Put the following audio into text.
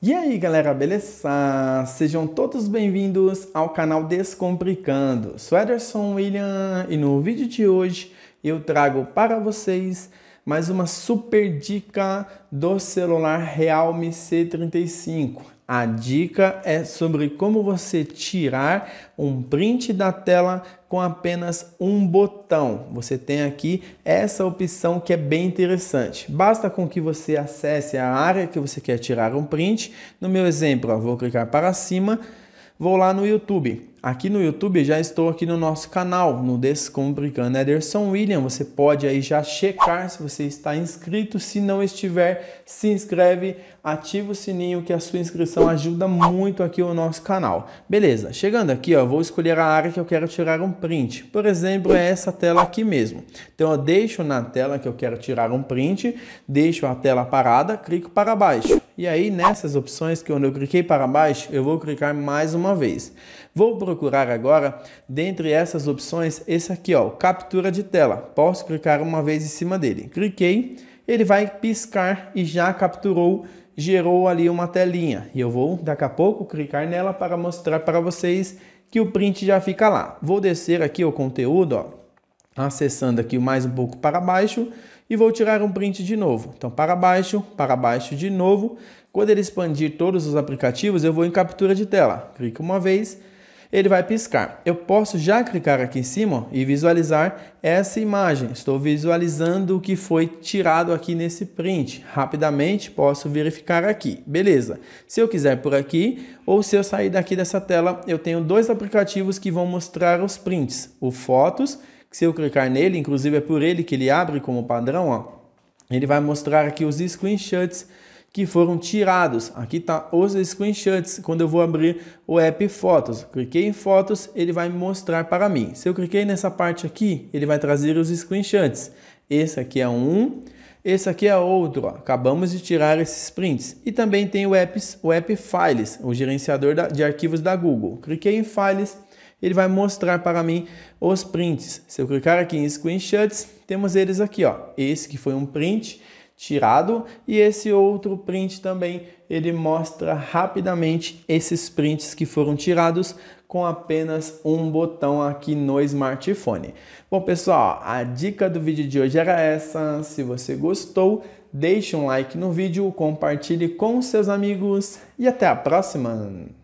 E aí galera, beleza? Sejam todos bem-vindos ao canal Descomplicando. Sou Ederson William e no vídeo de hoje eu trago para vocês mais uma super dica do celular Realme C35. A dica é sobre como você tirar um print da tela com apenas um botão. Você tem aqui essa opção que é bem interessante. Basta com que você acesse a área que você quer tirar um print. No meu exemplo, ó, vou clicar para cima vou lá no YouTube. Aqui no YouTube já estou aqui no nosso canal, no Descomplicando Ederson William. Você pode aí já checar se você está inscrito. Se não estiver, se inscreve, ativa o sininho que a sua inscrição ajuda muito aqui o nosso canal. Beleza, chegando aqui, ó, vou escolher a área que eu quero tirar um print. Por exemplo, é essa tela aqui mesmo. Então eu deixo na tela que eu quero tirar um print, deixo a tela parada, clico para baixo e aí nessas opções que quando eu cliquei para baixo, eu vou clicar mais uma vez. Vou procurar agora, dentre essas opções, esse aqui, ó, captura de tela. Posso clicar uma vez em cima dele. Cliquei, ele vai piscar e já capturou gerou ali uma telinha e eu vou daqui a pouco clicar nela para mostrar para vocês que o print já fica lá. Vou descer aqui o conteúdo, ó, acessando aqui mais um pouco para baixo, e vou tirar um print de novo. Então, para baixo, para baixo de novo. Quando ele expandir todos os aplicativos, eu vou em captura de tela. Clico uma vez, ele vai piscar. Eu posso já clicar aqui em cima ó, e visualizar essa imagem. Estou visualizando o que foi tirado aqui nesse print. Rapidamente posso verificar aqui. Beleza. Se eu quiser por aqui ou se eu sair daqui dessa tela, eu tenho dois aplicativos que vão mostrar os prints. O Fotos que se eu clicar nele, inclusive é por ele que ele abre como padrão, ó, ele vai mostrar aqui os screenshots que foram tirados. Aqui está os screenshots. Quando eu vou abrir o app Fotos, cliquei em Fotos, ele vai mostrar para mim. Se eu cliquei nessa parte aqui, ele vai trazer os screenshots. Esse aqui é um, esse aqui é outro. Ó. Acabamos de tirar esses prints. E também tem o, apps, o app Files, o gerenciador de arquivos da Google. Cliquei em Files, ele vai mostrar para mim os prints. Se eu clicar aqui em screenshots, temos eles aqui, ó. Esse que foi um print tirado e esse outro print também, ele mostra rapidamente esses prints que foram tirados com apenas um botão aqui no smartphone. Bom, pessoal, a dica do vídeo de hoje era essa. Se você gostou, deixe um like no vídeo, compartilhe com seus amigos e até a próxima.